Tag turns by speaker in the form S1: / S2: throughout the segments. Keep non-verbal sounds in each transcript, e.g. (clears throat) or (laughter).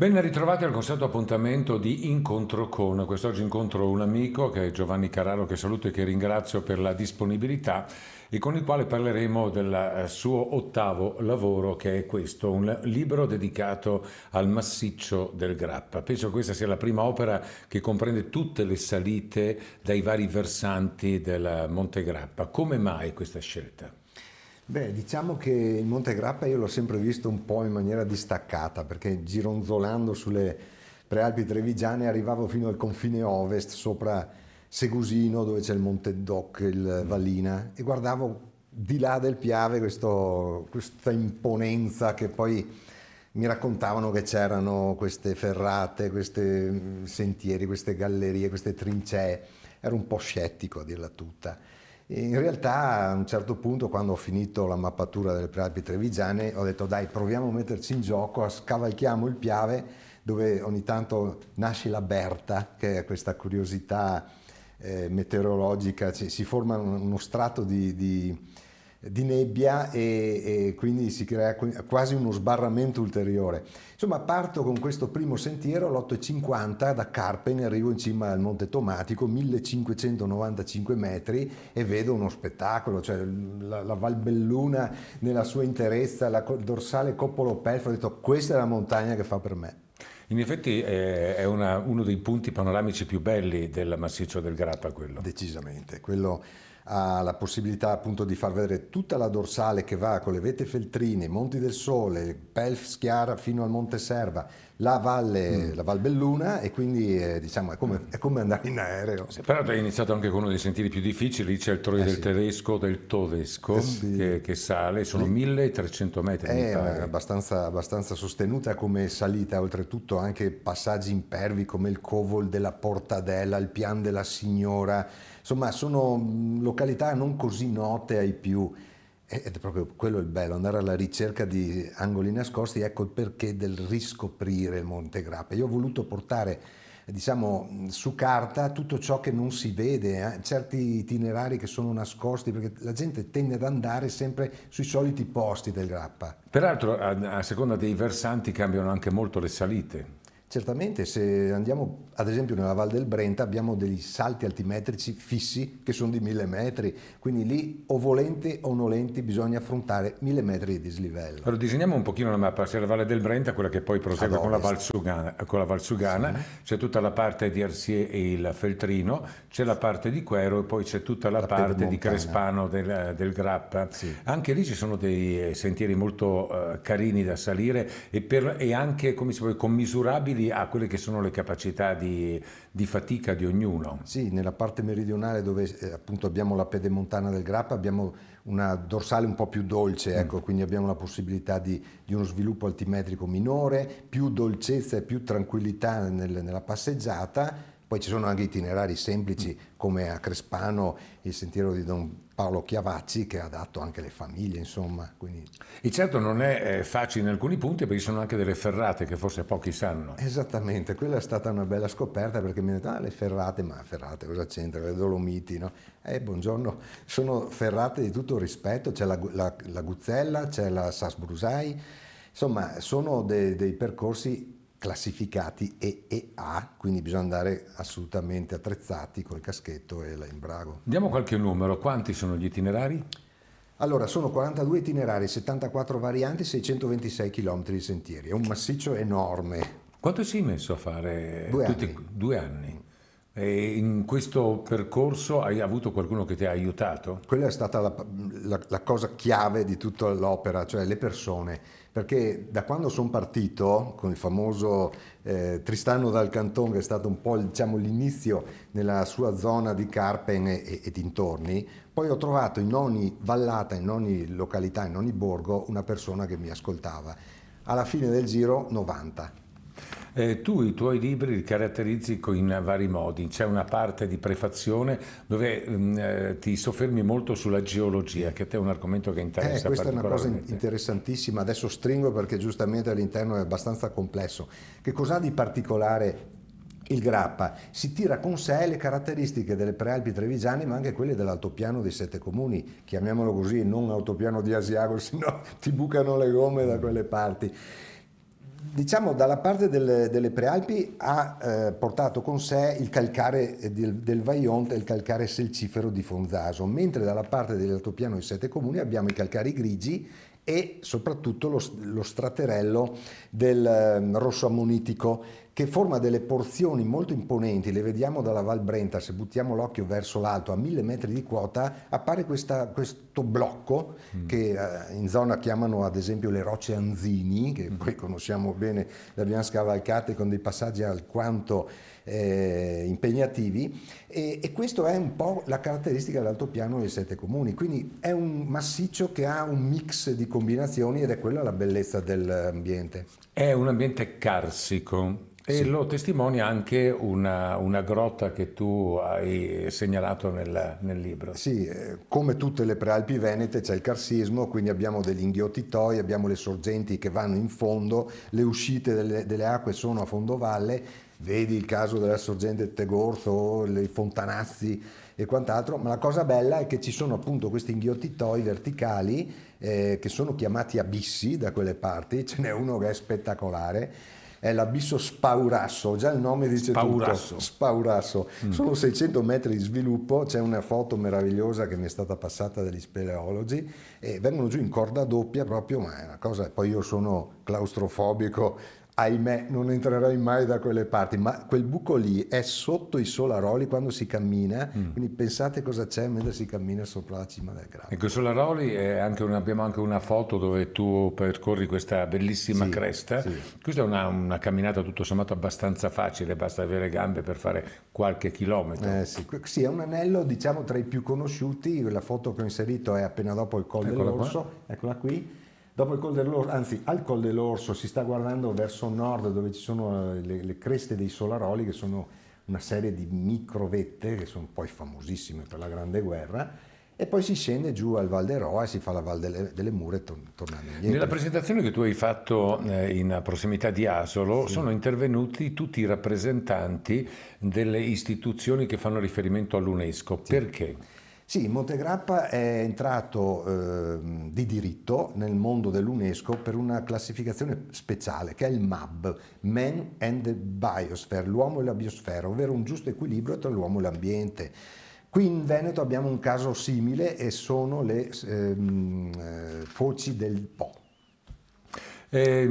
S1: Ben ritrovati al consueto appuntamento di Incontro con. Quest'oggi incontro un amico che è Giovanni Carraro, che saluto e che ringrazio per la disponibilità e con il quale parleremo del eh, suo ottavo lavoro che è questo, un libro dedicato al massiccio del Grappa. Penso che questa sia la prima opera che comprende tutte le salite dai vari versanti del Monte Grappa. Come mai questa scelta?
S2: Beh, diciamo che il Monte Grappa io l'ho sempre visto un po' in maniera distaccata, perché gironzolando sulle prealpi trevigiane arrivavo fino al confine ovest, sopra Segusino, dove c'è il Monte Doc, il mm. Valina, e guardavo di là del Piave questo, questa imponenza che poi mi raccontavano che c'erano queste ferrate, questi mm, sentieri, queste gallerie, queste trincee. Ero un po' scettico a dirla tutta in realtà a un certo punto quando ho finito la mappatura delle prealpi trevigiane ho detto dai proviamo a metterci in gioco, scavalchiamo il Piave dove ogni tanto nasce la Berta che è questa curiosità eh, meteorologica, cioè, si forma uno strato di, di di nebbia e, e, quindi si crea quasi uno sbarramento ulteriore. Insomma, parto con questo primo sentiero all'8.50 da Carpen, arrivo in cima al Monte Tomatico, 1595 metri e vedo uno spettacolo, cioè la, la Valbelluna nella sua interezza, la dorsale Coppolo Pelfo, ho detto questa è la montagna che fa per me.
S1: In effetti eh, è una, uno dei punti panoramici più belli del massiccio del Grappa quello. Decisamente, quello ha la possibilità
S2: appunto di far vedere tutta la dorsale che va con le vette feltrine, i Monti del Sole, Pelf Schiara fino al Monte Serva, la Valle, mm. la Val Belluna e quindi eh, diciamo è come, è come, andare in aereo. Sì, però
S1: hai iniziato anche con uno dei sentieri più difficili, lì c'è il Torre eh del sì. Tedesco, del Todesco eh sì. che, che, sale, sono lì. 1300 metri. È abbastanza,
S2: abbastanza, sostenuta come salita, oltretutto anche passaggi impervi come il Covol della Portadella, il Pian della Signora, Insomma, sono mm, località non così note ai più. Ed è proprio quello il bello, andare alla ricerca di angoli nascosti, ecco il perché del riscoprire il Monte Grappa. Io ho voluto portare, diciamo, mm, su carta tutto ciò che non si vede, eh? certi itinerari che sono nascosti, perché la gente tende ad andare sempre sui soliti posti del Grappa.
S1: Peraltro, a, a seconda dei versanti cambiano anche molto le salite. Certamente, se andiamo ad esempio nella
S2: Val del Brenta abbiamo degli salti altimetrici fissi che sono di mille metri, quindi lì o volenti o nolenti bisogna affrontare mille metri di dislivello.
S1: Allora disegniamo un pochino la mappa, c'è la Valle del Brenta, quella che poi prosegue con la Val Sugana, con la Val Sugana sì. c'è tutta la parte di Arsie e il Feltrino, c'è la parte di Quero e poi c'è tutta la, la parte di Crespano del, eh, del Grappa. Sì. Anche lì ci sono dei eh, sentieri molto uh, carini da salire e, per, e anche come si può, commisurabili livelli a quelle che sono le capacità di, di fatica di ognuno. Sì, nella parte meridionale dove eh, appunto abbiamo la pedemontana del Grappa
S2: abbiamo una dorsale un po' più dolce, ecco, mm. quindi abbiamo la possibilità di, di, uno sviluppo altimetrico minore, più dolcezza e più tranquillità nel, nella passeggiata poi ci sono anche itinerari semplici come a Crespano il sentiero di Don Paolo Chiavacci che è adatto anche alle famiglie, insomma. Quindi...
S1: E certo non è eh, facile in alcuni punti perché ci sono anche delle ferrate che forse pochi sanno. Esattamente, quella è stata una bella scoperta perché mi
S2: hanno detto, ah le ferrate, ma ferrate cosa c'entra? Le Dolomiti, no? Eh, buongiorno, sono ferrate di tutto rispetto, c'è la, la, la Guzzella, c'è la Sasbrusai, insomma sono de, dei percorsi classificati EEA, quindi bisogna andare assolutamente attrezzati col caschetto e l'imbrago.
S1: Diamo qualche numero, quanti sono gli
S2: itinerari? Allora, sono 42 itinerari, 74 varianti, 626 km
S1: di sentieri, è un massiccio enorme. Quanto ci hai messo a fare? Due tutti, anni. Due anni. E in questo percorso hai avuto qualcuno che ti ha aiutato? Quella è stata
S2: la, la, la cosa chiave di tutta l'opera, cioè le persone, perché da quando sono partito con il famoso eh, Tristano dal Canton, che è stato un po' diciamo, l'inizio nella sua zona di Carpen e, e, e dintorni, poi ho trovato in ogni vallata, in ogni località, in ogni borgo una persona che mi ascoltava. Alla fine del giro 90
S1: eh, tu i tuoi libri li caratterizzi in vari modi, c'è una parte di prefazione dove mh, mm, eh, ti soffermi molto sulla geologia, che a te è un argomento che interessa. Eh, questa è una cosa
S2: interessantissima, adesso stringo perché giustamente all'interno è abbastanza complesso. Che cos'ha di particolare il grappa si tira con sé le caratteristiche delle prealpi trevigiane ma anche quelle dell'altopiano dei sette comuni, chiamiamolo così, non altopiano di Asiago, (laughs) sennò ti bucano le gomme da quelle parti diciamo dalla parte del, delle Prealpi ha eh, portato con sé il calcare eh, del, del Vaillant e il calcare selcifero di Fonzaso, mentre dalla parte dell'altopiano dei Sette Comuni abbiamo i calcari grigi e soprattutto lo, lo straterello del ehm, rosso ammonitico che forma delle porzioni molto imponenti, le vediamo dalla Val Brenta, se buttiamo l'occhio verso l'alto a mille metri di quota appare questa, questo blocco mm. che eh, in zona chiamano ad esempio le rocce Anzini, che mm. poi conosciamo bene, le abbiamo scavalcate con dei passaggi alquanto eh, impegnativi e, e questa è un po' la caratteristica dell'altopiano dei sette comuni, quindi è un massiccio che ha un mix di combinazioni ed è quella la bellezza dell'ambiente.
S1: È un ambiente carsico, e sì. lo testimonia anche una, una, grotta che tu hai segnalato nel, nel, libro. Sì, eh, come tutte
S2: le prealpi venete c'è il carsismo, quindi abbiamo degli inghiottitoi, abbiamo le sorgenti che vanno in fondo, le uscite delle, delle acque sono a fondo valle, vedi il caso della sorgente Tegorzo, i Fontanazzi e quant'altro, ma la cosa bella è che ci sono appunto questi inghiottitoi verticali eh, che sono chiamati abissi da quelle parti, ce n'è uno che è spettacolare, è l'abisso Spaurasso, già il nome dice Spaurasso. tutto, Spaurasso, mm. solo 600 metri di sviluppo, c'è una foto meravigliosa che mi è stata passata dagli speleologi e vengono giù in corda doppia proprio, ma è una cosa, poi io sono claustrofobico, ahimè non entrerai mai da quelle parti, ma quel buco lì è sotto i solaroli quando si cammina, mm. quindi pensate cosa c'è mentre si cammina sopra la cima del
S1: grano. Ecco, solaroli eh, anche un, abbiamo anche una foto dove tu percorri questa bellissima sì, cresta, sì. questa è una, una, camminata tutto sommato abbastanza facile, basta avere gambe per fare qualche chilometro. Eh, sì.
S2: sì. è un anello diciamo tra i più conosciuti, la foto che ho inserito è appena dopo il Colle eccola dell'Orso, eccola qui Dopo il Col dell'Orso, anzi al Col dell'Orso si sta guardando verso nord dove ci sono eh, le, le creste dei Solaroli che sono una serie di microvette che sono poi famosissime per la Grande Guerra e poi si scende giù al Val d'Eroa e si fa la Val delle, delle Mura e tornando indietro. Nella
S1: presentazione che tu hai fatto eh, in prossimità di Asolo sì. sono intervenuti tutti i rappresentanti delle istituzioni che fanno riferimento all'UNESCO. Sì. Perché?
S2: Sì, Montegrappa è entrato eh, di diritto nel mondo dell'UNESCO per una classificazione speciale che è il MAB, Man and the Biosphere, l'uomo e la biosfera, ovvero un giusto equilibrio tra l'uomo e l'ambiente. Qui in Veneto abbiamo un caso simile e sono le ehm, eh, foci del Po.
S1: Eh,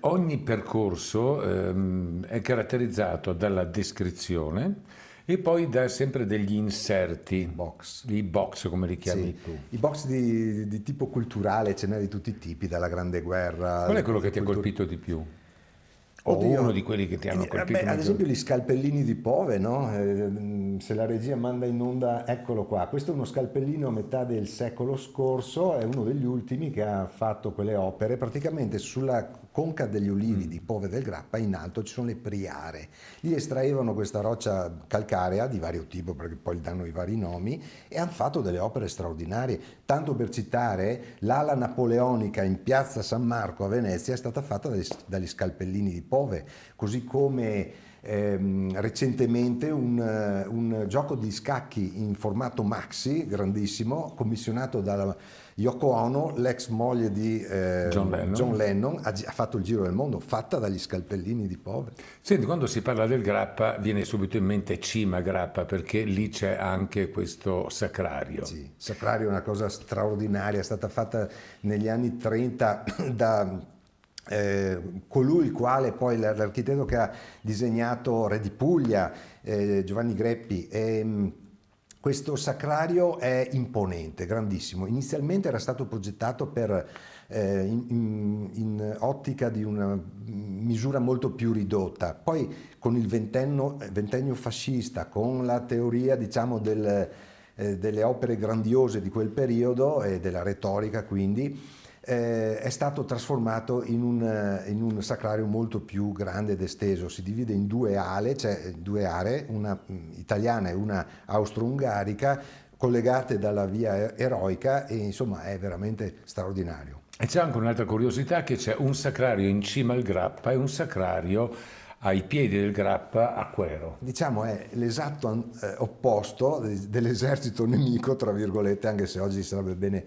S1: ogni percorso ehm, è caratterizzato dalla descrizione, e poi dà sempre degli inserti, box. i box come li chiami sì. tu. I box di, di tipo culturale, ce n'è di tutti i tipi, dalla Grande Guerra. Qual è quello che ti cultur- ha colpito di più? o uno di quelli che ti hanno eh, colpito. Eh beh, ad esempio
S2: gli scalpellini di Pove, no? eh, mm, se la regia manda in onda, eccolo qua, questo è uno scalpellino a metà del secolo scorso, è uno degli ultimi che ha fatto quelle opere, praticamente sulla Conca degli Ulivi mm. di Pove del Grappa, in alto ci sono le priare. Lì estraevano questa roccia calcarea di vario tipo, perché poi gli danno i vari nomi, e hanno fatto delle opere straordinarie. Tanto per citare, l'ala napoleonica in piazza San Marco a Venezia è stata fatta dagli, dagli scalpellini di Pove, così come ehm, recentemente un, eh, un, gioco di scacchi in formato maxi, grandissimo, commissionato da Yoko Ono, l'ex moglie di eh, John Lennon, John Lennon ha, ha, fatto il giro del mondo, fatta dagli scalpellini di poveri.
S1: Senti, quando si parla del grappa viene subito in mente Cima Grappa, perché lì c'è anche questo sacrario. Sì, sacrario è una cosa straordinaria, è stata fatta negli anni 30 (coughs) da
S2: eh, colui il quale poi l'architetto che ha disegnato Re di Puglia, eh, Giovanni Greppi, ehm, questo sacrario è imponente, grandissimo. Inizialmente era stato progettato per, eh, in, in, in, ottica di una misura molto più ridotta. Poi con il ventenno, ventennio fascista, con la teoria diciamo, del, eh, delle opere grandiose di quel periodo e della retorica quindi, eh, è stato trasformato in un, eh, in un, sacrario molto più grande ed esteso. Si divide in due, ale, cioè eh, due aree, una mm, italiana e una austro-ungarica, collegate dalla via eroica e insomma è veramente straordinario.
S1: E c'è anche un'altra curiosità che c'è un sacrario in cima al Grappa e un sacrario ai piedi del Grappa a Quero. Diciamo
S2: è l'esatto eh, opposto dell'esercito nemico, tra virgolette, anche se oggi sarebbe bene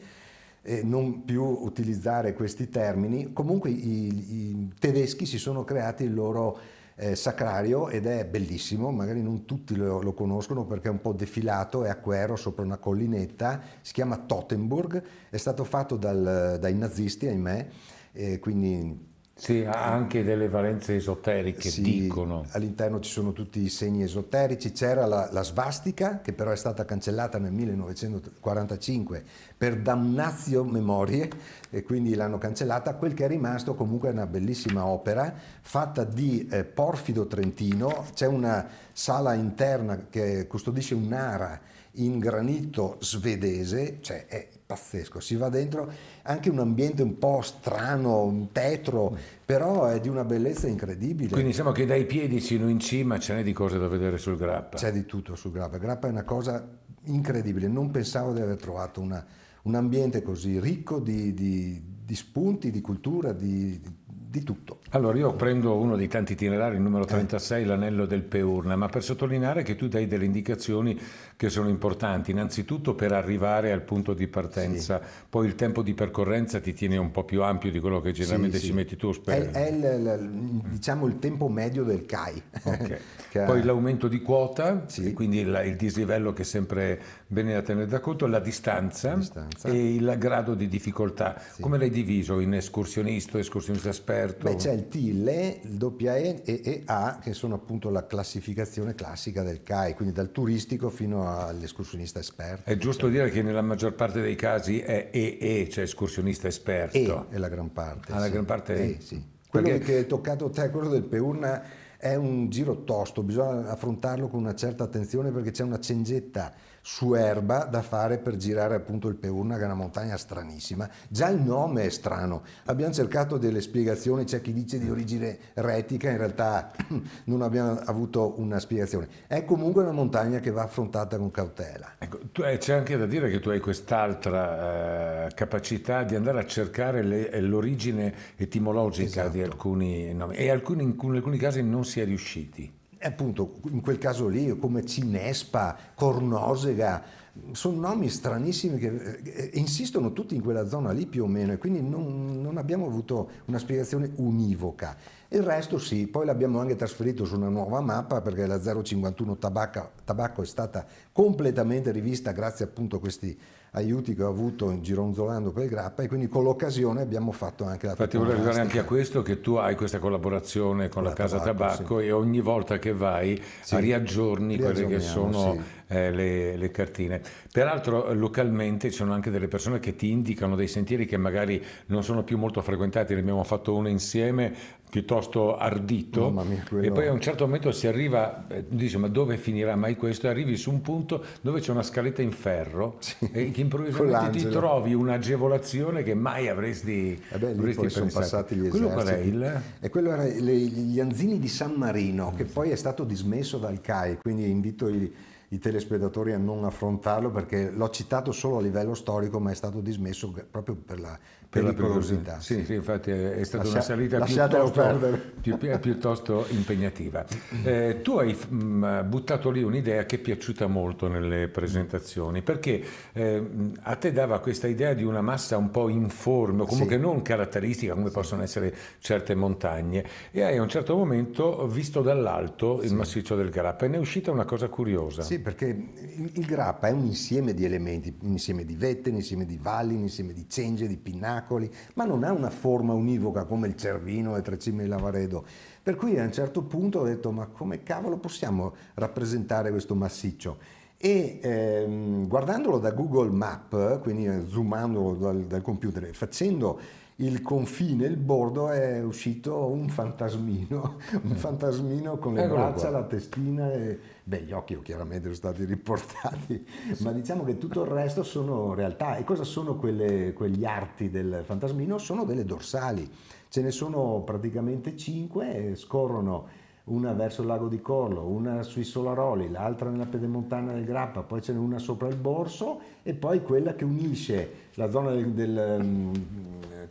S2: eh, non più utilizzare questi termini. Comunque i, i tedeschi si sono creati il loro eh, sacrario ed è bellissimo, magari non tutti lo, lo, conoscono perché è un po' defilato, è a Quero sopra una collinetta, si chiama Tottenburg, è stato fatto dal, dai nazisti, ahimè, eh, quindi sì, ha anche
S1: delle valenze esoteriche, sì, dicono.
S2: All'interno ci sono tutti i segni esoterici, c'era la, la, svastica che però è stata cancellata nel 1945 per damnazio memorie e quindi l'hanno cancellata, quel che è rimasto comunque è una bellissima opera fatta di eh, porfido trentino, c'è una sala interna che custodisce un'ara in granito svedese, cioè è pazzesco, si va dentro anche un ambiente un po' strano, un tetro, però è di una bellezza incredibile. Quindi diciamo che
S1: dai piedi sino in cima ce n'è di cose da vedere sul
S2: Grappa. C'è di tutto sul Grappa, Grappa è una cosa incredibile, non pensavo di aver trovato una, un ambiente così ricco di, di, di spunti, di cultura, di, di di
S1: tutto. Allora io prendo uno dei tanti itinerari, il numero 36, eh. l'anello del Peurna, ma per sottolineare che tu dai delle indicazioni che sono importanti, innanzitutto per arrivare al punto di partenza, sì. poi il tempo di percorrenza ti tiene un po' più ampio di quello che generalmente sì, ci metti tu, spero. È,
S2: è il, il, diciamo il tempo medio del CAI. Okay.
S1: (laughs) che... Poi l'aumento di quota, quindi il, il, dislivello che è sempre bene da tenere da conto, la distanza, la distanza. e il grado di difficoltà. Come l'hai diviso in escursionista, escursionista esperto? Roberto? Beh, c'è il
S2: T, il doppia E e, A, che sono appunto la classificazione classica del CAI, quindi dal turistico fino all'escursionista esperto. È
S1: giusto diciamo. dire che nella maggior parte dei casi è EE, cioè escursionista esperto. E è la gran parte. Ah, sì. la gran parte è... E, sì. Quello Perché... che
S2: hai toccato te, quello del Peurna, è un giro tosto, bisogna affrontarlo con una certa attenzione perché c'è una cengetta su erba da fare per girare appunto il Peurna, che è una montagna stranissima. Già il nome è strano. Abbiamo cercato delle spiegazioni, c'è chi dice di origine retica, in realtà (clears throat) non abbiamo avuto una spiegazione. È comunque una montagna che va affrontata con cautela. Ecco,
S1: tu, eh, c'è anche da dire che tu hai quest'altra eh, capacità di andare a cercare le, eh, l'origine etimologica esatto. di alcuni nomi e alcuni, in alcuni casi non si è riusciti appunto in quel caso
S2: lì come Cinespa, Cornosega, sono nomi stranissimi che eh, eh, insistono tutti in quella zona lì più o meno e quindi non, non abbiamo avuto una spiegazione univoca. Il resto sì, poi l'abbiamo anche trasferito su una nuova mappa perché la 051 tabacco, tabacco è stata completamente rivista grazie appunto a questi aiuti che ho avuto gironzolando per il Grappa e quindi con l'occasione abbiamo fatto anche la Infatti vorrei arrivare anche
S1: a questo che tu hai questa collaborazione con la, la Casa Tabacco, tabacco sì. e ogni volta che vai sì. riaggiorni quelle che sono sì. eh, le, le, cartine. Peraltro eh, localmente ci sono anche delle persone che ti indicano dei sentieri che magari non sono più molto frequentati, ne abbiamo fatto uno insieme piuttosto ardito mia, quello... e poi a un certo momento si arriva, eh, dici ma dove finirà mai questo? E arrivi su un punto dove c'è una scaletta in ferro sì, e che improvvisamente ti trovi un'agevolazione che mai avresti, eh beh, avresti poi pensato. sono passati gli quello eserciti. Il...
S2: E quello era le, gli Anzini di San Marino che poi è stato dismesso dal CAI, quindi invito i i telespedatori a non affrontarlo perché l'ho citato solo a livello storico
S1: ma è stato dismesso proprio per la per pericolosità. La sì, sì, infatti è stata Lascia, una salita piuttosto, più, piuttosto, impegnativa. Eh, tu hai mh, mm, buttato lì un'idea che è piaciuta molto nelle presentazioni perché eh, a te dava questa idea di una massa un po' informe, comunque sì. non caratteristica come sì. possono essere certe montagne e hai a un certo momento visto dall'alto il massiccio del Grappa e ne è uscita una cosa curiosa. Sì,
S2: perché il, il, grappa è un insieme di elementi, un insieme di vette, un insieme di valli, un insieme di cenge, di pinnacoli, ma non ha una forma univoca come il Cervino e Tre Cime di Lavaredo. Per cui a un certo punto ho detto, ma come cavolo possiamo rappresentare questo massiccio? E ehm, guardandolo da Google Map, quindi zoomandolo dal, dal computer facendo il confine, il bordo è uscito un fantasmino, (laughs) un mm. fantasmino con le Eccolo braccia, qua. la testina e beh, gli occhi chiaramente sono stati (laughs) riportati, sì. ma diciamo che tutto il resto sono realtà. E cosa sono quelle, quegli arti del fantasmino? Sono delle dorsali, ce ne sono praticamente cinque, scorrono una verso il lago di Corlo, una sui Solaroli, l'altra nella pedemontana del Grappa, poi ce n'è una sopra il Borso e poi quella che unisce la zona del, del mm,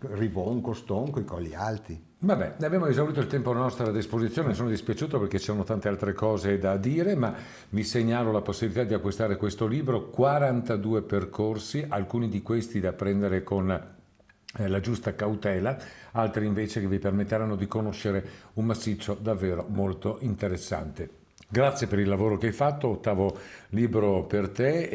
S2: Rivon, Coston, con i colli alti.
S1: Vabbè, abbiamo esaurito il tempo a nostra disposizione, sono dispiaciuto perché c'erano tante altre cose da dire, ma vi segnalo la possibilità di acquistare questo libro, 42 percorsi, alcuni di questi da prendere con eh, la giusta cautela, altri invece che vi permetteranno di conoscere un massiccio davvero molto interessante. Grazie per il lavoro che hai fatto, ottavo libro per te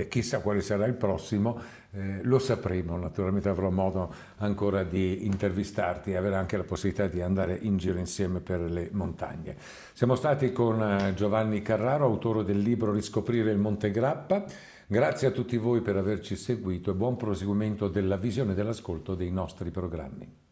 S1: e chissà quale sarà il prossimo eh, lo sapremo, naturalmente avrò modo ancora di intervistarti e avere anche la possibilità di andare in giro insieme per le montagne. Siamo stati con eh, Giovanni Carraro, autore del libro Riscoprire il Monte Grappa. Grazie a tutti voi per averci seguito e buon proseguimento della visione e dell'ascolto dei nostri programmi.